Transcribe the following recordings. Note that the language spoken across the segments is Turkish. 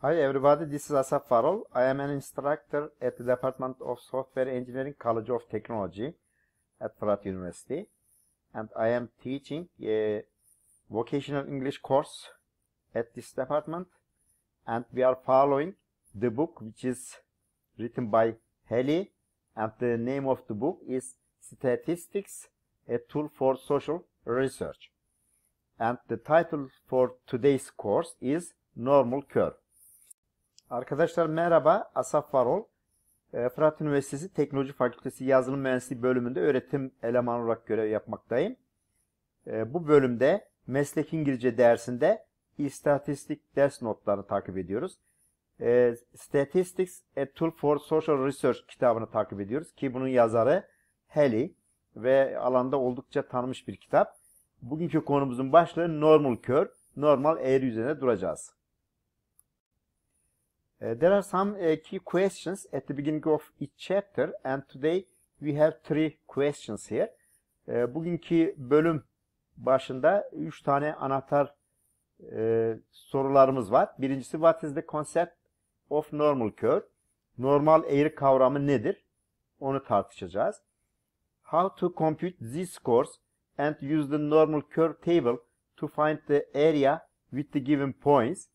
Hi everybody, this is Asaf Farol. I am an instructor at the Department of Software Engineering College of Technology at Pratt University and I am teaching a vocational English course at this department and we are following the book which is written by Haley and the name of the book is Statistics, a Tool for Social Research and the title for today's course is Normal Curve. Arkadaşlar merhaba, Asaf Varol. Ee, Fırat Üniversitesi Teknoloji Fakültesi Yazılım Mühendisliği bölümünde öğretim elemanı olarak görev yapmaktayım. Ee, bu bölümde meslek İngilizce dersinde istatistik ders notlarını takip ediyoruz. Ee, Statistics A Tool for Social Research kitabını takip ediyoruz ki bunun yazarı Haley ve alanda oldukça tanınmış bir kitap. Bugünkü konumuzun başlığı normal curve, normal eğri üzerine duracağız. Uh, there are some uh, key questions at the beginning of each chapter and today we have three questions here. Uh, bugünkü bölüm başında üç tane anahtar e, sorularımız var. Birincisi what is the concept of normal curve? Normal eğri kavramı nedir? Onu tartışacağız. How to compute z-scores and use the normal curve table to find the area with the given points.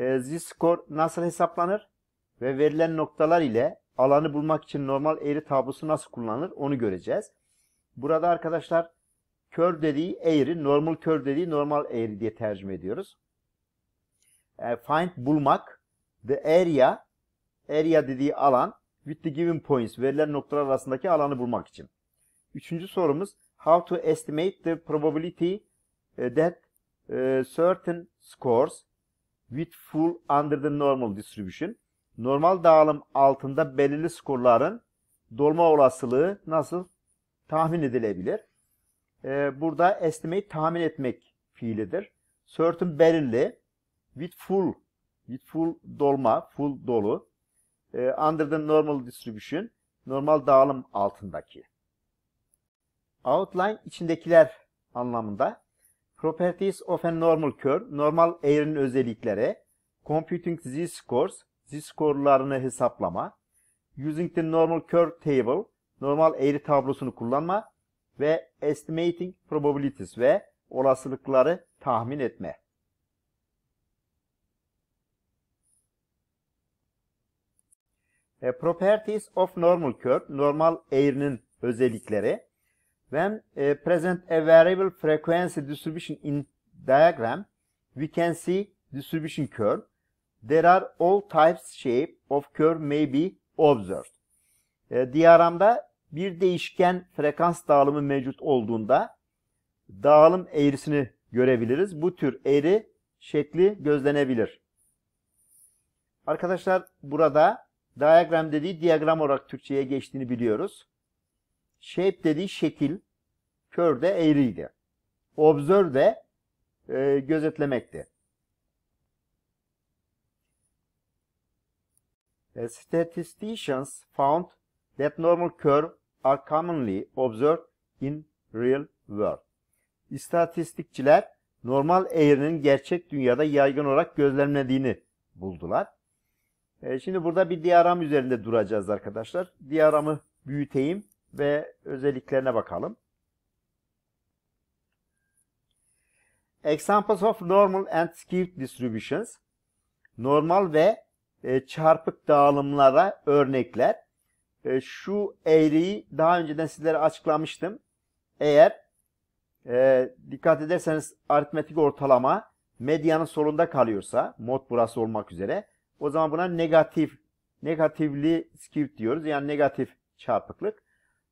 Ee, z-skor nasıl hesaplanır ve verilen noktalar ile alanı bulmak için normal eğri tablosu nasıl kullanılır onu göreceğiz. Burada arkadaşlar kör dediği eğri, normal kör dediği normal eğri diye tercüme ediyoruz. Ee, find bulmak, the area, area dediği alan with the given points verilen noktalar arasındaki alanı bulmak için. Üçüncü sorumuz how to estimate the probability e, that e, certain scores with full under the normal distribution. Normal dağılım altında belirli skorların dolma olasılığı nasıl tahmin edilebilir? Ee, burada estimate tahmin etmek fiilidir. Certain belirli with full with full dolma, full dolu e, under the normal distribution normal dağılım altındaki. Outline içindekiler anlamında Properties of a normal curve, normal eğrinin özellikleri, computing z-scores, z-score'larını hesaplama, using the normal curve table, normal eğri tablosunu kullanma ve estimating probabilities ve olasılıkları tahmin etme. E, properties of normal curve, normal eğrinin özellikleri, When uh, present a variable frequency distribution in diagram, we can see distribution curve. There are all types shape of curve may be observed. E, diyagramda bir değişken frekans dağılımı mevcut olduğunda dağılım eğrisini görebiliriz. Bu tür eğri şekli gözlenebilir. Arkadaşlar burada diagram dediği diagram olarak Türkçe'ye geçtiğini biliyoruz shape dediği şekil, kör de eğriydi. Observe de e, gözetlemekti. The statisticians found that normal curves are commonly observed in real world. İstatistikçiler normal eğrinin gerçek dünyada yaygın olarak gözlemlediğini buldular. E, şimdi burada bir diyagram üzerinde duracağız arkadaşlar. Diyagramı büyüteyim ve özelliklerine bakalım. Examples of normal and skewed distributions. Normal ve e, çarpık dağılımlara örnekler. E, şu eğriyi daha önceden sizlere açıklamıştım. Eğer e, dikkat ederseniz aritmetik ortalama medyanın solunda kalıyorsa, mod burası olmak üzere, o zaman buna negatif, negatifli skewed diyoruz. Yani negatif çarpıklık.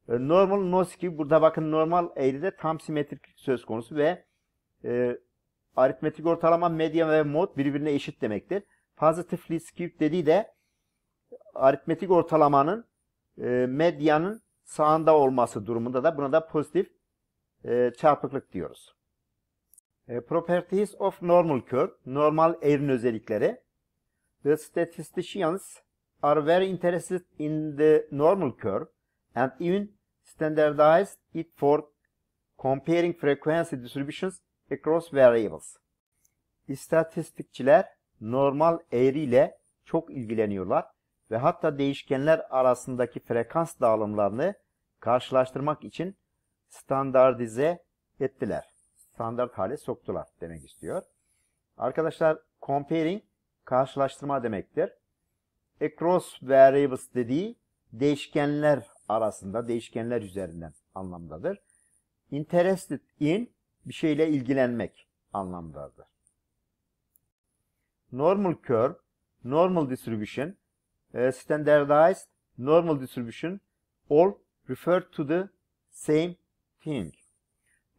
E, normal noski burada bakın normal eğride tam simetrik söz konusu ve e, aritmetik ortalama, medyan ve mod birbirine eşit demektir. Pozitif least dediği de aritmetik ortalamanın e, medyanın sağında olması durumunda da buna da pozitif e, çarpıklık diyoruz. E, properties of normal curve, normal eğrinin özellikleri. The statisticians are very interested in the normal curve and even standardized it for comparing frequency distributions across variables. İstatistikçiler normal eğri ile çok ilgileniyorlar ve hatta değişkenler arasındaki frekans dağılımlarını karşılaştırmak için standartize ettiler. Standart hale soktular demek istiyor. Arkadaşlar comparing karşılaştırma demektir. Across variables dediği değişkenler arasında değişkenler üzerinden anlamdadır. Interested in bir şeyle ilgilenmek anlamdadır. Normal curve, normal distribution, e, standardized, normal distribution all refer to the same thing.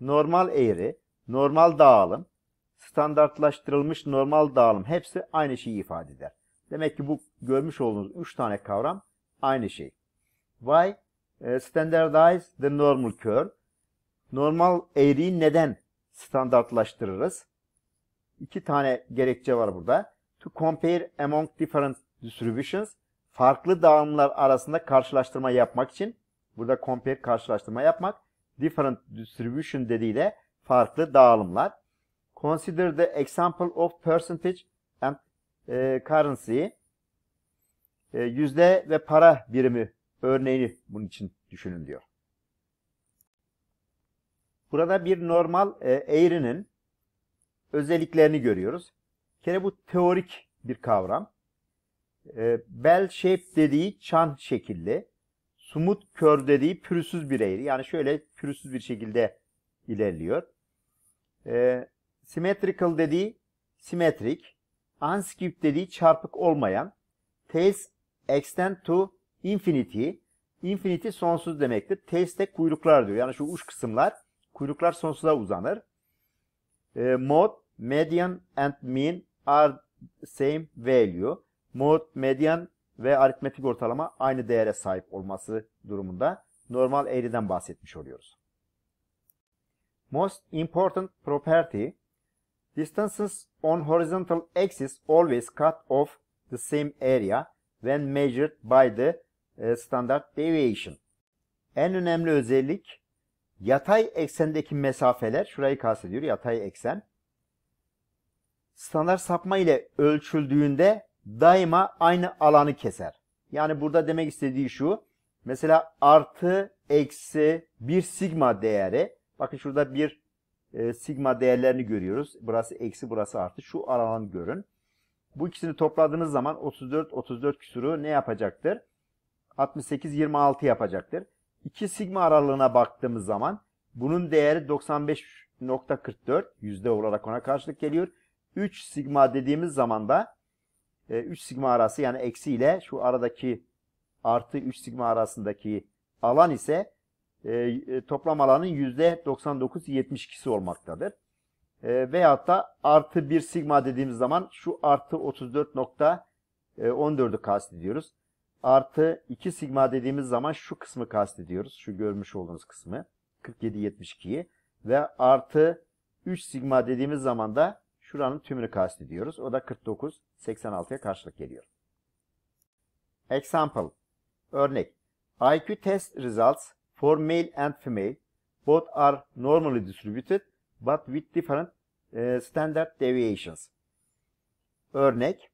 Normal eğri, normal dağılım, standartlaştırılmış normal dağılım hepsi aynı şeyi ifade eder. Demek ki bu görmüş olduğunuz 3 tane kavram aynı şey. Why? Eh, standardize the normal curve. Normal eğriyi neden standartlaştırırız? İki tane gerekçe var burada. To compare among different distributions. Farklı dağılımlar arasında karşılaştırma yapmak için. Burada compare karşılaştırma yapmak. Different distribution dediği de farklı dağılımlar. Consider the example of percentage and e, currency. E, yüzde ve para birimi örneğini bunun için düşünün diyor. Burada bir normal e, eğrinin özelliklerini görüyoruz. Bir kere bu teorik bir kavram. E, bell shape dediği çan şekilli, smooth curve dediği pürüzsüz bir eğri. Yani şöyle pürüzsüz bir şekilde ilerliyor. E, symmetrical dediği simetrik, unskipped dediği çarpık olmayan, tails extend to Infinity, infinity sonsuz demektir. Tails kuyruklar diyor. Yani şu uç kısımlar, kuyruklar sonsuza uzanır. E, mode, median and mean are same value. Mode, median ve aritmetik ortalama aynı değere sahip olması durumunda normal eğriden bahsetmiş oluyoruz. Most important property distances on horizontal axis always cut off the same area when measured by the e, standart deviation. En önemli özellik yatay eksendeki mesafeler. Şurayı kastediyor yatay eksen. Standart sapma ile ölçüldüğünde daima aynı alanı keser. Yani burada demek istediği şu. Mesela artı eksi bir sigma değeri. Bakın şurada bir e, sigma değerlerini görüyoruz. Burası eksi burası artı. Şu alanı görün. Bu ikisini topladığınız zaman 34 34 küsuru ne yapacaktır? 68-26 yapacaktır. 2 sigma aralığına baktığımız zaman bunun değeri 95.44 yüzde olarak ona karşılık geliyor. 3 sigma dediğimiz zaman da 3 e, sigma arası yani eksi ile şu aradaki artı 3 sigma arasındaki alan ise e, e, toplam alanın %99-72'si olmaktadır. E, veyahut da artı 1 sigma dediğimiz zaman şu artı 34.14'ü kastediyoruz artı 2 sigma dediğimiz zaman şu kısmı kastediyoruz. Şu görmüş olduğunuz kısmı 47-72'yi ve artı 3 sigma dediğimiz zaman da şuranın tümünü kastediyoruz. O da 49-86'ya karşılık geliyor. Example. Örnek. IQ test results for male and female both are normally distributed but with different uh, standard deviations. Örnek.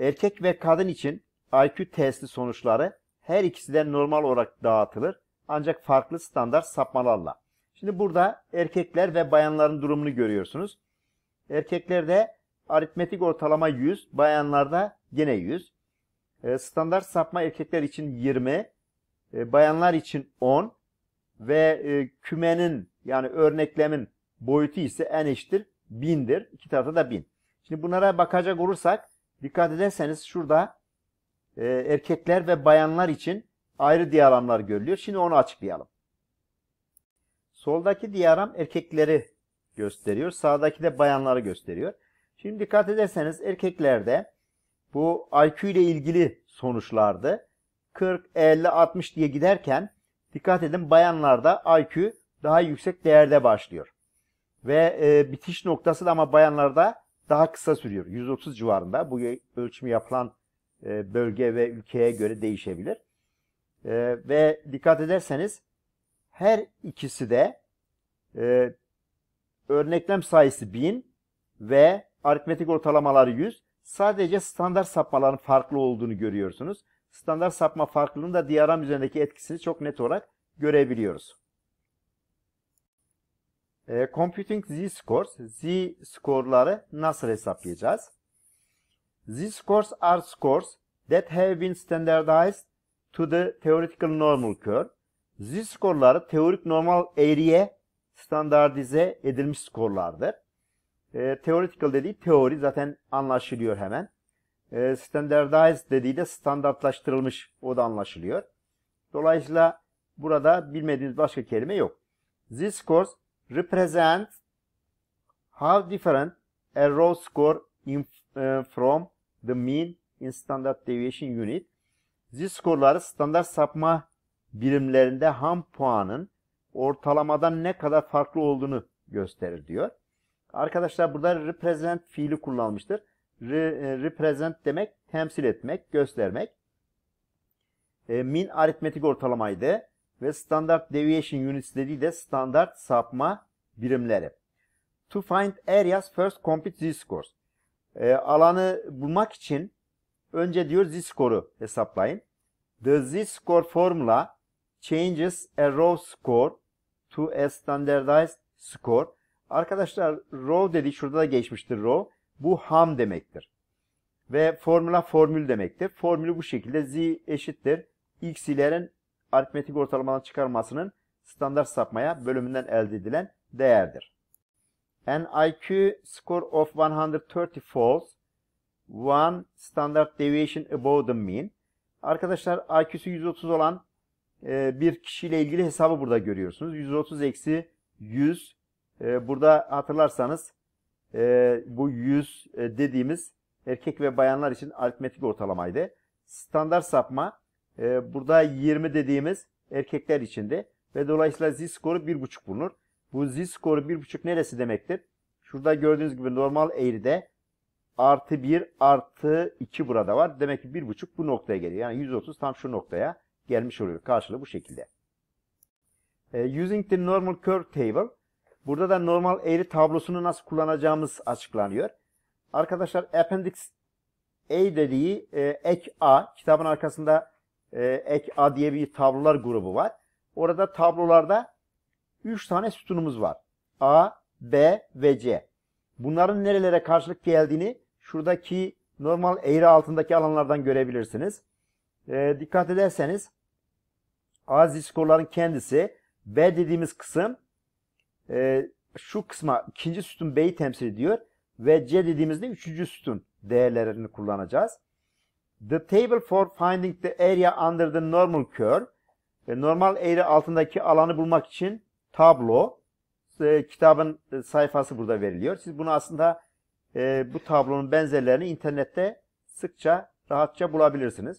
Erkek ve kadın için IQ testi sonuçları her ikisi de normal olarak dağıtılır. Ancak farklı standart sapmalarla. Şimdi burada erkekler ve bayanların durumunu görüyorsunuz. Erkeklerde aritmetik ortalama 100, bayanlarda gene 100. Ee, standart sapma erkekler için 20, e, bayanlar için 10 ve e, kümenin yani örneklemin boyutu ise en eşittir 1000'dir. İki tarafta da 1000. Şimdi bunlara bakacak olursak dikkat ederseniz şurada e, erkekler ve bayanlar için ayrı diyaramlar görülüyor. Şimdi onu açıklayalım. Soldaki diyaram erkekleri gösteriyor. Sağdaki de bayanları gösteriyor. Şimdi dikkat ederseniz erkeklerde bu IQ ile ilgili sonuçlardı. 40, 50, 60 diye giderken dikkat edin bayanlarda IQ daha yüksek değerde başlıyor. Ve e, bitiş noktası da ama bayanlarda daha kısa sürüyor. 130 civarında bu ölçümü yapılan e, bölge ve ülkeye göre değişebilir. E, ve dikkat ederseniz her ikisi de e, örneklem sayısı 1000 ve aritmetik ortalamaları 100. Sadece standart sapmaların farklı olduğunu görüyorsunuz. Standart sapma farklılığının da diyagram üzerindeki etkisini çok net olarak görebiliyoruz. E, computing Z-scores, Z skorları nasıl hesaplayacağız? These scores are scores that have been standardized to the theoretical normal curve. These skorları teorik normal eğriye standartize edilmiş skorlardır. E, theoretical dediği teori zaten anlaşılıyor hemen. E, standardized dediği de standartlaştırılmış o da anlaşılıyor. Dolayısıyla burada bilmediğiniz başka kelime yok. These scores represent how different a raw score in, uh, from the mean in standard deviation unit. Z-skorları standart sapma birimlerinde ham puanın ortalamadan ne kadar farklı olduğunu gösterir diyor. Arkadaşlar burada represent fiili kullanmıştır. Re, e, represent demek temsil etmek, göstermek. E, min aritmetik ortalamaydı ve standart deviation units dediği de standart sapma birimleri. To find areas first compute z-scores. E, alanı bulmak için önce diyor z-score'u hesaplayın. The z-score formula changes a row score to a standardized score. Arkadaşlar row dedi şurada da geçmiştir row. Bu ham demektir. Ve formula formül demektir. Formülü bu şekilde z eşittir. x'lerin aritmetik ortalamadan çıkarmasının standart sapmaya bölümünden elde edilen değerdir. An IQ score of 130 falls. One standard deviation above the mean. Arkadaşlar IQ'su 130 olan e, bir kişiyle ilgili hesabı burada görüyorsunuz. 130 eksi 100. E, burada hatırlarsanız e, bu 100 e, dediğimiz erkek ve bayanlar için aritmetik ortalamaydı. Standart sapma e, burada 20 dediğimiz erkekler içinde ve dolayısıyla z skoru 1.5 bulunur. Bu z skoru 1.5 neresi demektir? Şurada gördüğünüz gibi normal eğride artı 1 artı 2 burada var. Demek ki 1.5 bu noktaya geliyor. Yani 130 tam şu noktaya gelmiş oluyor. Karşılığı bu şekilde. Ee, using the normal curve table. Burada da normal eğri tablosunu nasıl kullanacağımız açıklanıyor. Arkadaşlar appendix A dediği e, ek A. Kitabın arkasında e, ek A diye bir tablolar grubu var. Orada tablolarda 3 tane sütunumuz var. A, B ve C. Bunların nerelere karşılık geldiğini şuradaki normal eğri altındaki alanlardan görebilirsiniz. E, dikkat ederseniz A skorların kendisi B dediğimiz kısım e, şu kısma ikinci sütun B'yi temsil ediyor ve C dediğimizde üçüncü sütun değerlerini kullanacağız. The table for finding the area under the normal curve e, normal eğri altındaki alanı bulmak için tablo e, kitabın e, sayfası burada veriliyor. Siz bunu aslında e, bu tablonun benzerlerini internette sıkça rahatça bulabilirsiniz.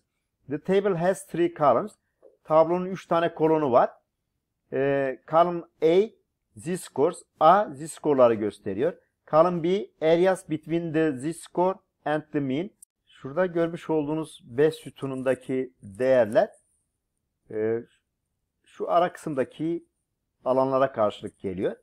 The table has three columns. Tablonun 3 tane kolonu var. E, column A z-scores. A z-score'ları gösteriyor. Column B areas between the z-score and the mean. Şurada görmüş olduğunuz B sütunundaki değerler e, şu ara kısımdaki alanlara karşılık geliyor.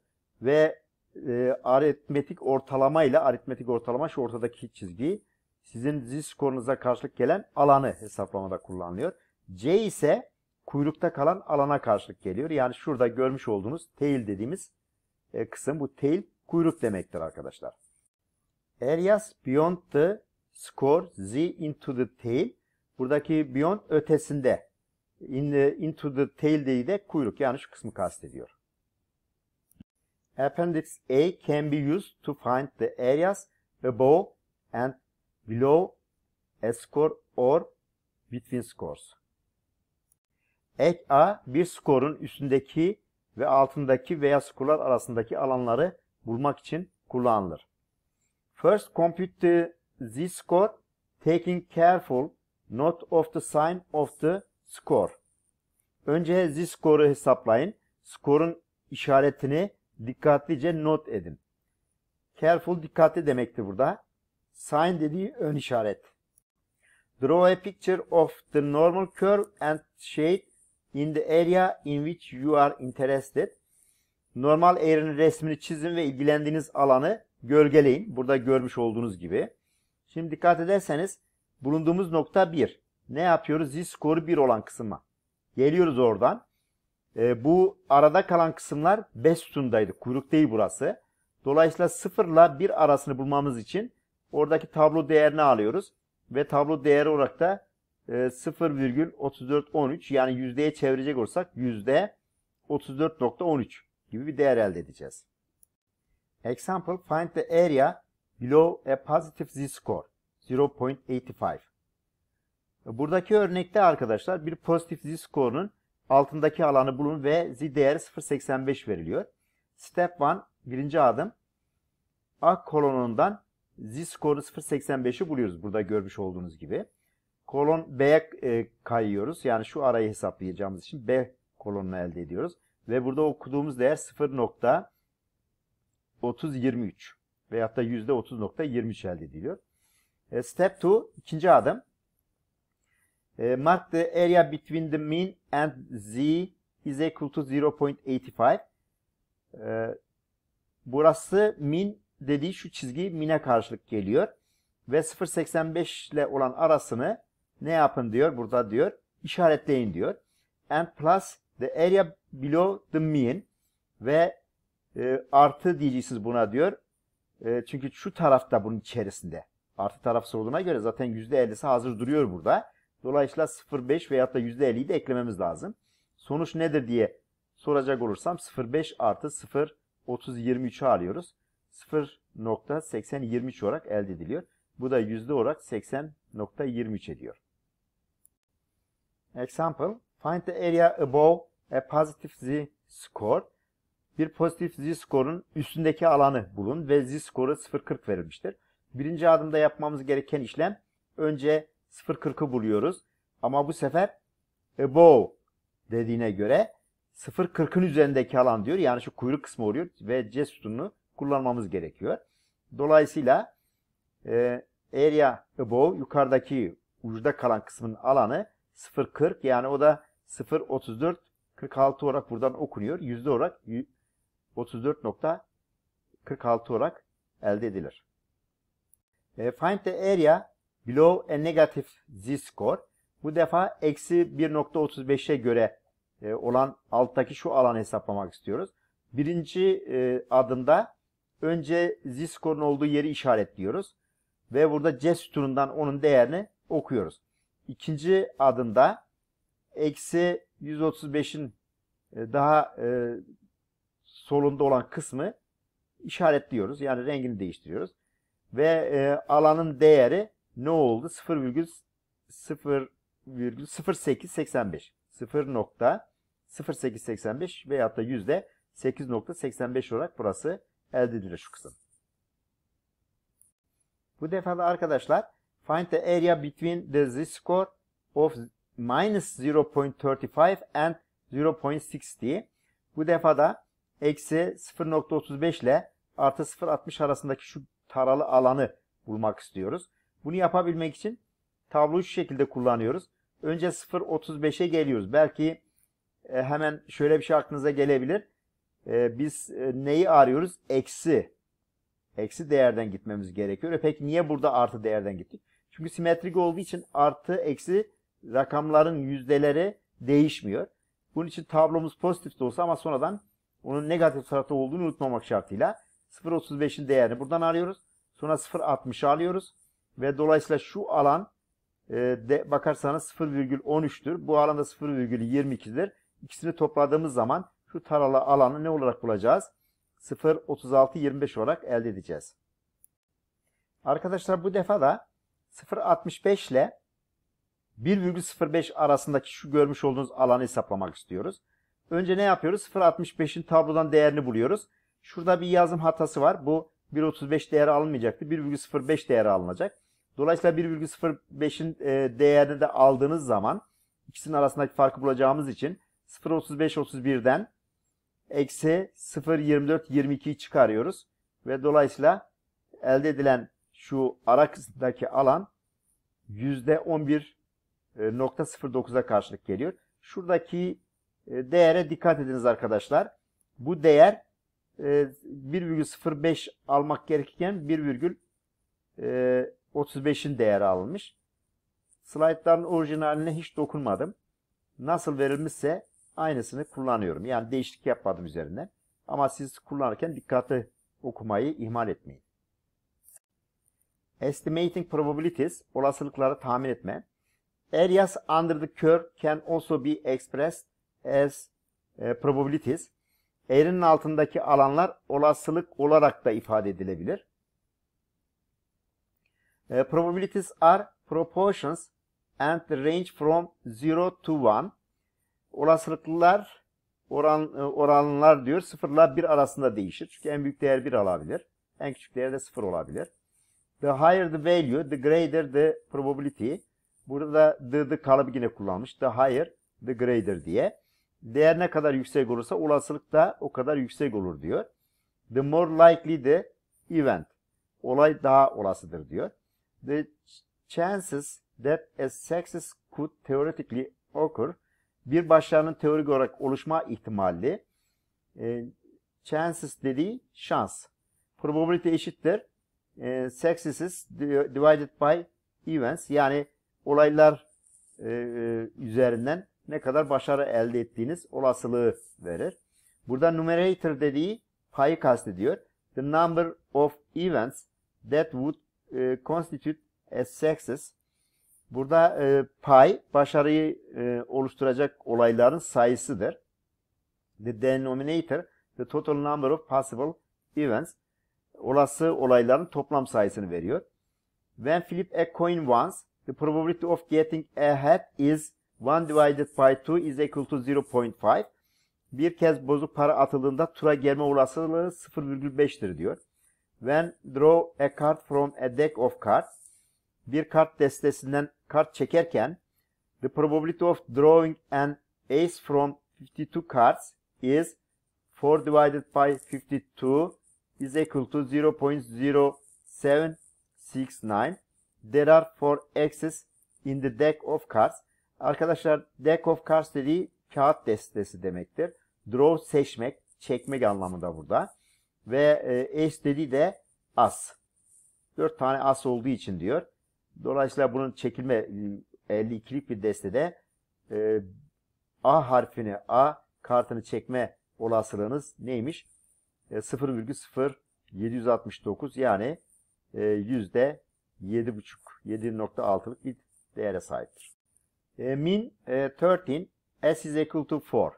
Ve e, aritmetik ortalama ile aritmetik ortalama şu ortadaki çizgiyi sizin z skorunuza karşılık gelen alanı hesaplamada kullanılıyor. C ise kuyrukta kalan alana karşılık geliyor. Yani şurada görmüş olduğunuz tail dediğimiz e, kısım bu tail kuyruk demektir arkadaşlar. Areas beyond the score z into the tail. Buradaki beyond ötesinde In the, into the tail'deyi de kuyruk yani şu kısmı kastediyor. Appendix A can be used to find the areas above and below a score or between scores. Ek A bir skorun üstündeki ve altındaki veya skorlar arasındaki alanları bulmak için kullanılır. First compute the z-score taking careful note of the sign of the skor. Önce z skoru hesaplayın. Skorun işaretini dikkatlice not edin. Careful dikkatli demekti burada. Sign dediği ön işaret. Draw a picture of the normal curve and shade in the area in which you are interested. Normal eğrinin resmini çizin ve ilgilendiğiniz alanı gölgeleyin. Burada görmüş olduğunuz gibi. Şimdi dikkat ederseniz bulunduğumuz nokta 1 ne yapıyoruz? Z skoru 1 olan kısma. Geliyoruz oradan. E, bu arada kalan kısımlar bestundaydı. Kuyruk değil burası. Dolayısıyla 0 ile 1 arasını bulmamız için oradaki tablo değerini alıyoruz. Ve tablo değeri olarak da e, 0,3413 yani yüzdeye çevirecek olsak yüzde %34.13 gibi bir değer elde edeceğiz. Example find the area below a positive z score 0.85. Buradaki örnekte arkadaşlar bir pozitif z skorunun altındaki alanı bulun ve z değeri 0.85 veriliyor. Step 1 birinci adım A kolonundan z skoru 0.85'i buluyoruz burada görmüş olduğunuz gibi. Kolon B'ye kayıyoruz. Yani şu arayı hesaplayacağımız için B kolonunu elde ediyoruz. Ve burada okuduğumuz değer 0.3023 veyahut da %30.23 elde ediliyor. E, step 2 ikinci adım. Ee, mark the area between the mean and z is equal to 0.85. E, ee, burası min dediği şu çizgi mine karşılık geliyor. Ve 0.85 ile olan arasını ne yapın diyor burada diyor. işaretleyin diyor. And plus the area below the mean ve e, artı diyeceksiniz buna diyor. E, çünkü şu tarafta bunun içerisinde. Artı taraf sorulduğuna göre zaten %50'si hazır duruyor burada. Dolayısıyla 0.5 veyahut da %50'yi de eklememiz lazım. Sonuç nedir diye soracak olursam 0.5 artı 0.3023'ü alıyoruz. 0.8023 olarak elde ediliyor. Bu da yüzde olarak 80.23 ediyor. Example. Find the area above a positive z score. Bir pozitif z skorun üstündeki alanı bulun ve z skoru 0.40 verilmiştir. Birinci adımda yapmamız gereken işlem önce 0.40'ı buluyoruz. Ama bu sefer above dediğine göre 0.40'ın üzerindeki alan diyor. Yani şu kuyruk kısmı oluyor ve C sütununu kullanmamız gerekiyor. Dolayısıyla e, area above yukarıdaki ucuda kalan kısmın alanı 0.40 yani o da 034.46 olarak buradan okunuyor. Yüzde olarak 34.46 olarak elde edilir. E, find the area Below a negative z-score. Bu defa eksi 1.35'e göre e, olan alttaki şu alanı hesaplamak istiyoruz. Birinci e, adımda önce z-score'un olduğu yeri işaretliyoruz. Ve burada c sütunundan onun değerini okuyoruz. İkinci adımda eksi 135'in e, daha e, solunda olan kısmı işaretliyoruz. Yani rengini değiştiriyoruz. Ve e, alanın değeri ne oldu? 0,0885 0.0885 veyahut da yüzde %8.85 olarak burası elde edilir şu kısım. Bu defa da arkadaşlar find the area between the z-score of minus 0.35 and 0.60. Bu defa da eksi 0.35 ile artı 0.60 arasındaki şu taralı alanı bulmak istiyoruz. Bunu yapabilmek için tabloyu şu şekilde kullanıyoruz. Önce 0.35'e geliyoruz. Belki e, hemen şöyle bir şey aklınıza gelebilir. E, biz e, neyi arıyoruz? Eksi. Eksi değerden gitmemiz gerekiyor. E peki niye burada artı değerden gittik? Çünkü simetrik olduğu için artı eksi rakamların yüzdeleri değişmiyor. Bunun için tablomuz pozitif de olsa ama sonradan onun negatif tarafta olduğunu unutmamak şartıyla 0.35'in değerini buradan arıyoruz. Sonra 0.60 alıyoruz ve dolayısıyla şu alan e, de bakarsanız 0,13'tür. Bu alanda 0,22'dir. İkisini topladığımız zaman şu taralı alanı ne olarak bulacağız? 0,36,25 olarak elde edeceğiz. Arkadaşlar bu defa da 0,65 ile 1,05 arasındaki şu görmüş olduğunuz alanı hesaplamak istiyoruz. Önce ne yapıyoruz? 0,65'in tablodan değerini buluyoruz. Şurada bir yazım hatası var. Bu 1.35 değeri alınmayacaktı. 1.05 değeri alınacak. Dolayısıyla 1.05'in e, değerini de aldığınız zaman ikisinin arasındaki farkı bulacağımız için 0.35-31'den eksi 0.24-22'yi çıkarıyoruz. Ve dolayısıyla elde edilen şu ara kısımdaki alan %11.09'a karşılık geliyor. Şuradaki e, değere dikkat ediniz arkadaşlar. Bu değer 1,05 e, almak gerekirken 1,35'in e, değeri alınmış. Slaytların orijinaline hiç dokunmadım. Nasıl verilmişse aynısını kullanıyorum. Yani değişiklik yapmadım üzerinden. Ama siz kullanırken dikkatli okumayı ihmal etmeyin. Estimating probabilities, olasılıkları tahmin etme. Areas under the curve can also be expressed as e, probabilities eğrinin altındaki alanlar olasılık olarak da ifade edilebilir. E, probabilities are proportions and range from 0 to 1. Olasılıklar oran, e, oranlar diyor sıfırla bir arasında değişir. Çünkü en büyük değer bir alabilir. En küçük değer de sıfır olabilir. The higher the value, the greater the probability. Burada da the, the kalıbı yine kullanmış. The higher, the greater diye değer ne kadar yüksek olursa olasılık da o kadar yüksek olur diyor. The more likely the event. Olay daha olasıdır diyor. The chances that a success could theoretically occur. Bir başarının teorik olarak oluşma ihtimali. E, chances dediği şans. Probability eşittir. E, successes divided by events. Yani olaylar e, e üzerinden ne kadar başarı elde ettiğiniz olasılığı verir. Burada numerator dediği payı kastediyor. The number of events that would e, constitute a success. Burada e, pay başarıyı e, oluşturacak olayların sayısıdır. The denominator the total number of possible events olası olayların toplam sayısını veriyor. When flip a coin once, the probability of getting a head is 1 divided by 2 is equal to 0.5. Bir kez bozuk para atıldığında tura gelme olasılığı 0,5'tir diyor. When draw a card from a deck of cards. Bir kart destesinden kart çekerken the probability of drawing an ace from 52 cards is 4 divided by 52 is equal to 0.0769. There are four aces in the deck of cards. Arkadaşlar deck of cards dediği kağıt destesi demektir. Draw seçmek, çekmek anlamında burada. Ve e, ace dediği de as. 4 tane as olduğu için diyor. Dolayısıyla bunun çekilme 52'lik e, bir destede e, A harfini, A kartını çekme olasılığınız neymiş? E, 0,0769 yani e, yüzde %7,5, 7.6'lık bir değere sahiptir e, min 13 e, s is equal to 4.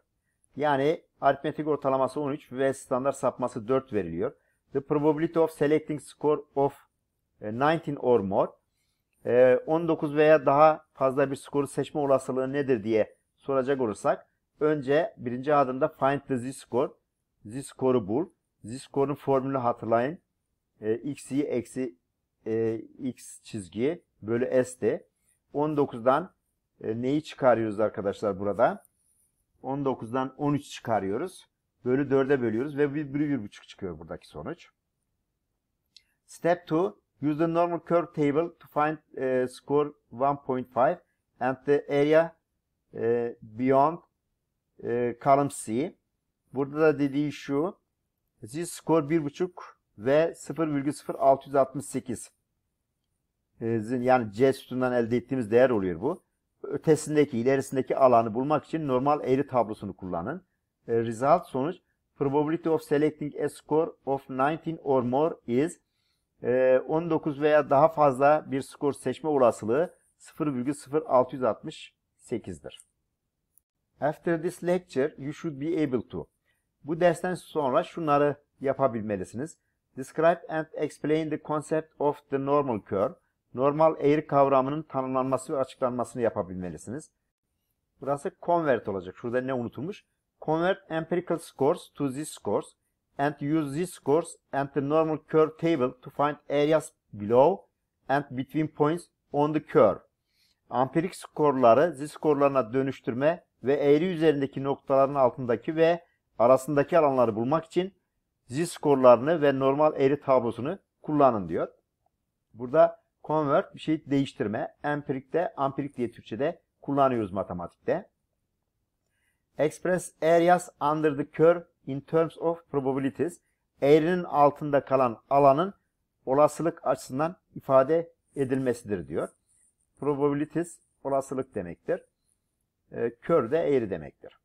Yani aritmetik ortalaması 13 ve standart sapması 4 veriliyor. The probability of selecting score of 19 e, or more. 19 e, veya daha fazla bir skoru seçme olasılığı nedir diye soracak olursak önce birinci adımda find the z-score. Z-score'u bul. Z-score'un formülü hatırlayın. E, x y eksi x çizgi bölü s'ti. 19'dan e, neyi çıkarıyoruz arkadaşlar burada? 19'dan 13 çıkarıyoruz. Bölü 4'e bölüyoruz ve 1,5 çıkıyor buradaki sonuç. Step 2. Use the normal curve table to find uh, score 1.5 and the area uh, beyond uh, column C. Burada da dediği şu. This score 1.5 ve 0,0668. Yani C sütundan elde ettiğimiz değer oluyor bu ötesindeki, ilerisindeki alanı bulmak için normal eğri tablosunu kullanın. E, result sonuç probability of selecting a score of 19 or more is 19 e, veya daha fazla bir skor seçme olasılığı 0,0668'dir. After this lecture you should be able to. Bu dersten sonra şunları yapabilmelisiniz. Describe and explain the concept of the normal curve normal eğri kavramının tanımlanması ve açıklanmasını yapabilmelisiniz. Burası convert olacak. Şurada ne unutulmuş? Convert empirical scores to z scores and use z scores and the normal curve table to find areas below and between points on the curve. Ampirik skorları z skorlarına dönüştürme ve eğri üzerindeki noktaların altındaki ve arasındaki alanları bulmak için z skorlarını ve normal eğri tablosunu kullanın diyor. Burada Convert bir şey değiştirme. Empirik de ampirik diye Türkçe'de kullanıyoruz matematikte. Express areas under the curve in terms of probabilities. Eğrinin altında kalan alanın olasılık açısından ifade edilmesidir diyor. Probabilities olasılık demektir. Kör ee, de eğri demektir.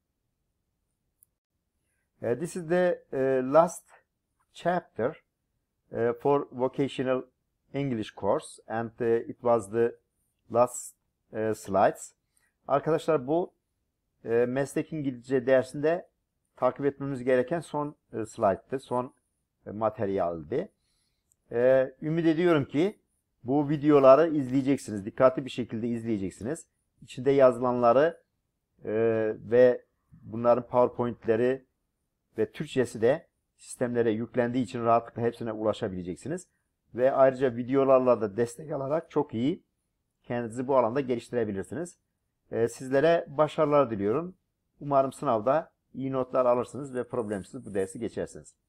Ee, this is the e, last chapter e, for vocational English course and uh, it was the last uh, slides. Arkadaşlar bu e, meslek İngilizce dersinde takip etmemiz gereken son e, slayttı, son e, materyaldi. E, ümit ediyorum ki bu videoları izleyeceksiniz. Dikkatli bir şekilde izleyeceksiniz. İçinde yazılanları e, ve bunların PowerPoint'leri ve Türkçesi de sistemlere yüklendiği için rahatlıkla hepsine ulaşabileceksiniz ve ayrıca videolarla da destek alarak çok iyi kendinizi bu alanda geliştirebilirsiniz. Ee, sizlere başarılar diliyorum. Umarım sınavda iyi notlar alırsınız ve problemsiz bu dersi geçersiniz.